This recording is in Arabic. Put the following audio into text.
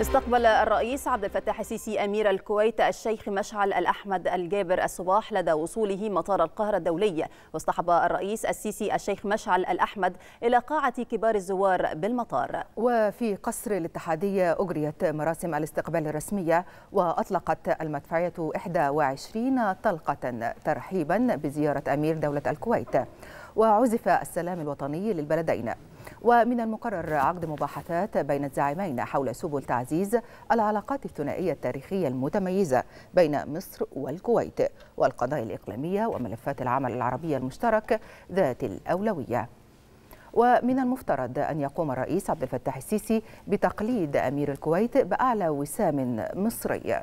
استقبل الرئيس عبد الفتاح السيسي أمير الكويت الشيخ مشعل الأحمد الجابر الصباح لدى وصوله مطار القاهرة الدولي واصطحب الرئيس السيسي الشيخ مشعل الأحمد إلى قاعة كبار الزوار بالمطار وفي قصر الاتحادية أجريت مراسم الاستقبال الرسمية وأطلقت المدفعية 21 طلقة ترحيبا بزيارة أمير دولة الكويت وعزف السلام الوطني للبلدين ومن المقرر عقد مباحثات بين الزعيمين حول سبل تعزيز العلاقات الثنائية التاريخية المتميزة بين مصر والكويت والقضايا الإقليمية وملفات العمل العربيه المشترك ذات الأولوية ومن المفترض أن يقوم الرئيس عبد الفتاح السيسي بتقليد أمير الكويت بأعلى وسام مصري